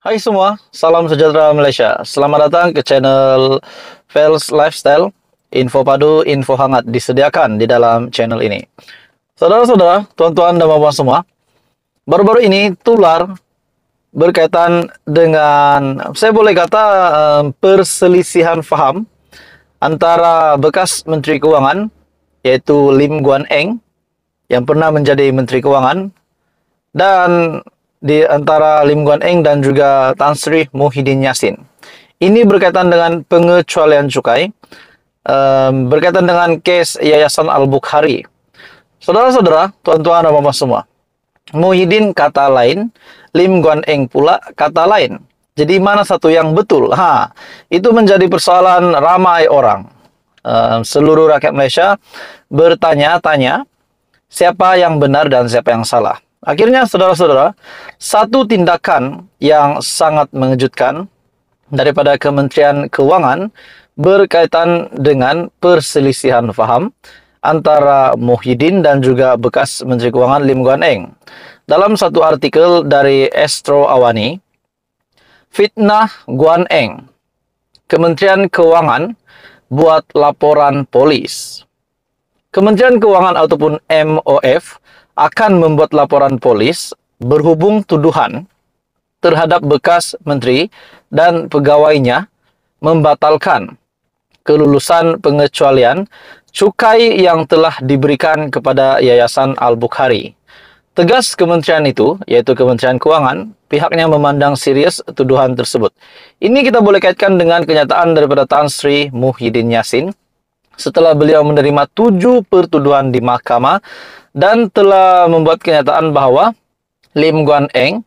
Hai semua, salam sejahtera Malaysia. Selamat datang ke channel Fels Lifestyle info padu, info hangat disediakan di dalam channel ini. Saudara-saudara, tuan-tuan dan bapak semua, baru-baru ini tular berkaitan dengan, saya boleh kata eh, perselisihan faham antara bekas Menteri Keuangan, yaitu Lim Guan Eng, yang pernah menjadi Menteri Keuangan, dan di antara Lim Guan Eng dan juga Tan Sri Muhyiddin Yassin. Ini berkaitan dengan pengecualian cukai um, berkaitan dengan case Yayasan Al-Bukhari. Saudara-saudara, tuan-tuan dan mama semua. Muhyiddin kata lain, Lim Guan Eng pula kata lain. Jadi mana satu yang betul? Ha, itu menjadi persoalan ramai orang. Um, seluruh rakyat Malaysia bertanya-tanya siapa yang benar dan siapa yang salah. Akhirnya, saudara-saudara, satu tindakan yang sangat mengejutkan daripada Kementerian Keuangan berkaitan dengan perselisihan faham antara Muhyiddin dan juga bekas Menteri Keuangan Lim Guan Eng. Dalam satu artikel dari Astro Awani, fitnah Guan Eng, Kementerian Keuangan buat laporan polis. Kementerian Keuangan ataupun MOF akan membuat laporan polis berhubung tuduhan terhadap bekas menteri dan pegawainya membatalkan kelulusan pengecualian cukai yang telah diberikan kepada Yayasan Al-Bukhari. Tegas kementerian itu, yaitu Kementerian Keuangan, pihaknya memandang serius tuduhan tersebut. Ini kita boleh kaitkan dengan kenyataan daripada Tan Sri Muhyiddin Yassin setelah beliau menerima tujuh pertuduhan di mahkamah dan telah membuat kenyataan bahwa Lim Guan Eng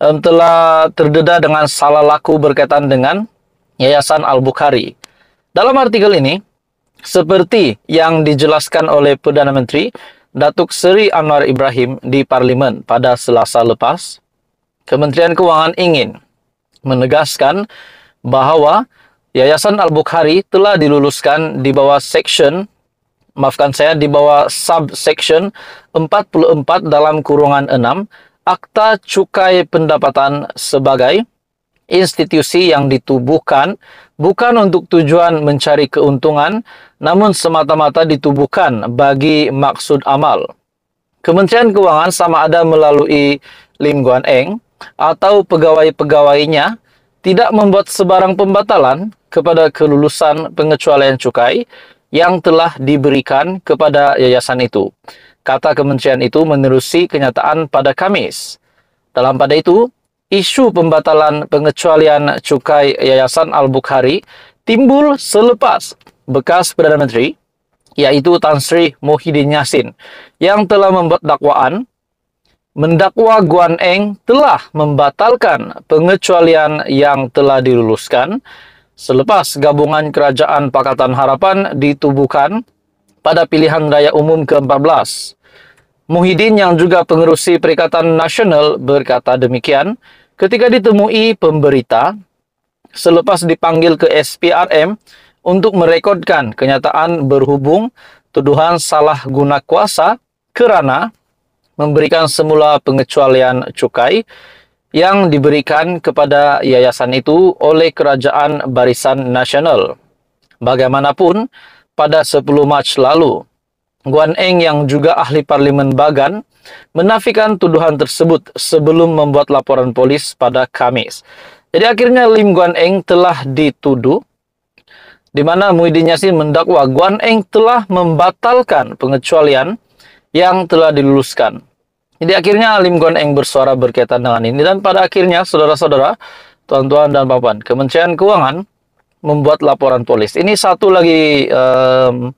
um, telah terdedah dengan salah laku berkaitan dengan Yayasan Al-Bukhari. Dalam artikel ini, seperti yang dijelaskan oleh Perdana Menteri Datuk Seri Anwar Ibrahim di Parlimen pada Selasa lepas, Kementerian Keuangan ingin menegaskan bahawa Yayasan Al-Bukhari telah diluluskan di bawah section maafkan saya di bawah subsection 44 dalam kurungan 6 Akta Cukai Pendapatan sebagai institusi yang ditubuhkan bukan untuk tujuan mencari keuntungan, namun semata-mata ditubuhkan bagi maksud amal. Kementerian Keuangan sama ada melalui Lim Guan Eng atau pegawai-pegawainya tidak membuat sebarang pembatalan kepada kelulusan pengecualian cukai yang telah diberikan kepada yayasan itu. Kata kementerian itu menerusi kenyataan pada Kamis. Dalam pada itu, isu pembatalan pengecualian cukai Yayasan Al-Bukhari timbul selepas bekas Perdana Menteri iaitu Tan Sri Mohidin Yassin yang telah membuat dakwaan mendakwa Guan Eng telah membatalkan pengecualian yang telah diluluskan selepas gabungan Kerajaan Pakatan Harapan ditubuhkan pada pilihan raya umum ke-14 Muhyiddin yang juga pengerusi Perikatan Nasional berkata demikian ketika ditemui pemberita selepas dipanggil ke SPRM untuk merekodkan kenyataan berhubung tuduhan salah guna kuasa kerana memberikan semula pengecualian cukai yang diberikan kepada yayasan itu oleh Kerajaan Barisan Nasional. Bagaimanapun, pada 10 Mac lalu, Guan Eng yang juga ahli parlimen Bagan menafikan tuduhan tersebut sebelum membuat laporan polis pada Kamis. Jadi akhirnya Lim Guan Eng telah dituduh di mana Muhyiddin Yassin mendakwa Guan Eng telah membatalkan pengecualian yang telah diluluskan. Jadi akhirnya Lim Guan Eng bersuara berkaitan dengan ini dan pada akhirnya saudara-saudara, tuan-tuan dan papan, Kementerian Keuangan membuat laporan polis. Ini satu lagi um,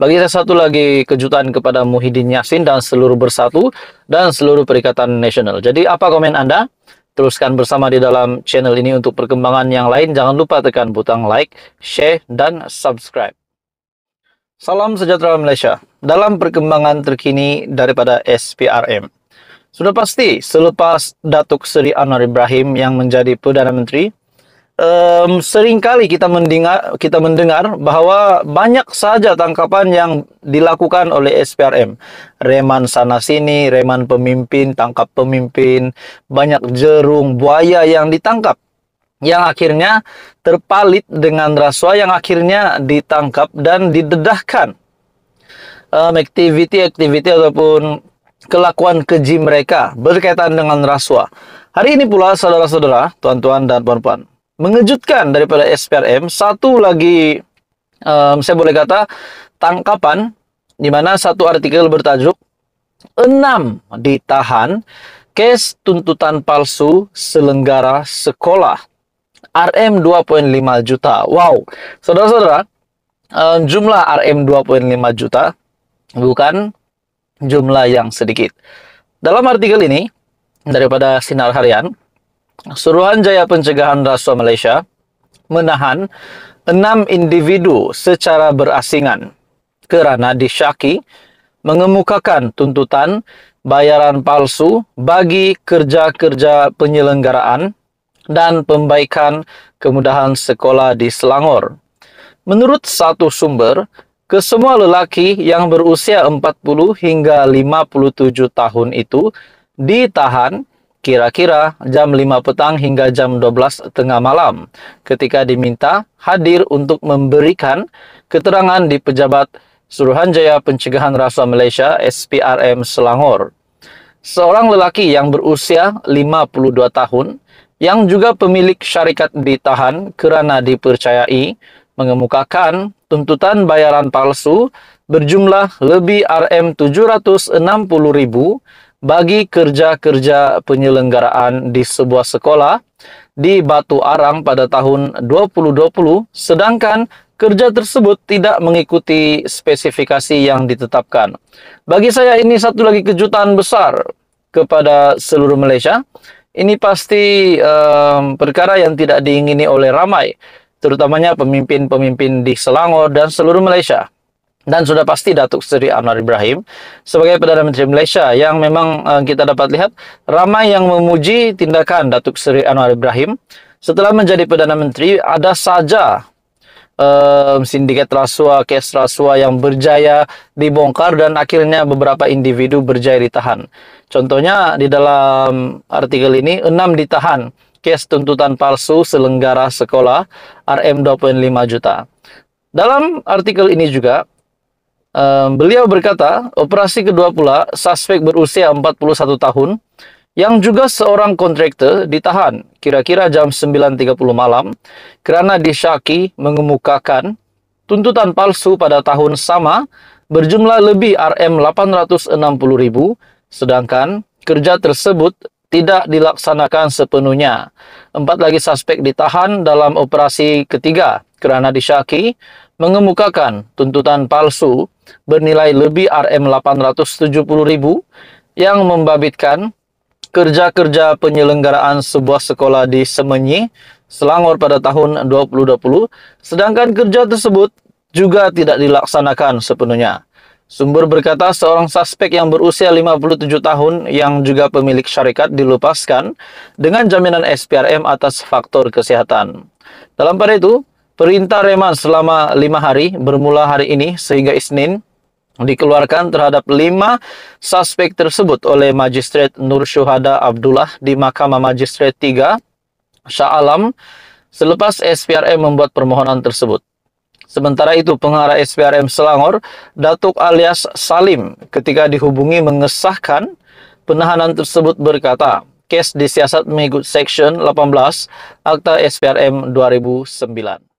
bagi saya satu lagi kejutan kepada Muhyiddin yassin dan seluruh bersatu dan seluruh Perikatan Nasional. Jadi apa komen Anda? Teruskan bersama di dalam channel ini untuk perkembangan yang lain. Jangan lupa tekan butang like, share, dan subscribe. Salam sejahtera Malaysia. Dalam perkembangan terkini daripada SPRM. Sudah pasti, selepas Datuk Seri Anwar Ibrahim yang menjadi Perdana Menteri, um, seringkali kita mendengar kita mendengar bahwa banyak saja tangkapan yang dilakukan oleh SPRM. Reman sana sini, reman pemimpin, tangkap pemimpin, banyak jerung, buaya yang ditangkap yang akhirnya terpalit dengan rasuah yang akhirnya ditangkap dan didedahkan. Um, activity-activity ataupun kelakuan keji mereka berkaitan dengan rasuah. Hari ini pula saudara-saudara, tuan-tuan dan puan-puan, mengejutkan daripada SPRM. Satu lagi um, saya boleh kata tangkapan di mana satu artikel bertajuk enam ditahan kes tuntutan palsu selenggara sekolah. RM 2.5 juta. Wow. Saudara-saudara, um, jumlah RM 2.5 juta bukan jumlah yang sedikit. Dalam artikel ini daripada Sinar Harian Suruhanjaya Pencegahan Rasuah Malaysia menahan enam individu secara berasingan kerana disyaki mengemukakan tuntutan bayaran palsu bagi kerja-kerja penyelenggaraan dan pembaikan kemudahan sekolah di Selangor. Menurut satu sumber, kesemua lelaki yang berusia 40 hingga 57 tahun itu ditahan kira-kira jam 5 petang hingga jam 12 tengah malam ketika diminta hadir untuk memberikan keterangan di pejabat Suruhanjaya Pencegahan Rasuah Malaysia SPRM Selangor. Seorang lelaki yang berusia 52 tahun yang juga pemilik syarikat ditahan kerana dipercayai mengemukakan tuntutan bayaran palsu berjumlah lebih RM760.000 bagi kerja-kerja penyelenggaraan di sebuah sekolah di Batu Arang pada tahun 2020, sedangkan kerja tersebut tidak mengikuti spesifikasi yang ditetapkan. Bagi saya ini satu lagi kejutan besar kepada seluruh Malaysia. Ini pasti um, perkara yang tidak diingini oleh ramai, terutamanya pemimpin-pemimpin di Selangor dan seluruh Malaysia dan sudah pasti Datuk Seri Anwar Ibrahim sebagai Perdana Menteri Malaysia yang memang uh, kita dapat lihat ramai yang memuji tindakan Datuk Seri Anwar Ibrahim setelah menjadi Perdana Menteri ada saja um, sindiket rasuah, kes rasuah yang berjaya dibongkar dan akhirnya beberapa individu berjaya ditahan. Contohnya di dalam artikel ini enam ditahan kes tuntutan palsu selenggara sekolah RM 25 juta. Dalam artikel ini juga beliau berkata, operasi kedua pula, suspek berusia 41 tahun, yang juga seorang kontraktor ditahan kira-kira jam 9.30 malam kerana disyaki mengemukakan tuntutan palsu pada tahun sama berjumlah lebih RM 860.000, sedangkan kerja tersebut tidak dilaksanakan sepenuhnya. Empat lagi suspek ditahan dalam operasi ketiga kerana disyaki mengemukakan tuntutan palsu bernilai lebih RM870.000 yang membabitkan kerja-kerja penyelenggaraan sebuah sekolah di Semenyi, Selangor pada tahun 2020, sedangkan kerja tersebut juga tidak dilaksanakan sepenuhnya. Sumber berkata seorang suspek yang berusia 57 tahun yang juga pemilik syarikat dilepaskan dengan jaminan SPRM atas faktor kesehatan. Dalam pada itu, Perintah reman selama lima hari bermula hari ini sehingga Isnin dikeluarkan terhadap lima suspek tersebut oleh Magistrate Nur Syuhada Abdullah di Mahkamah Magistrate 3 Shah Alam selepas SPRM membuat permohonan tersebut. Sementara itu, pengarah SPRM Selangor, Datuk alias Salim, ketika dihubungi mengesahkan penahanan tersebut berkata, kes disiasat mengikut Section 18 Akta SPRM 2009.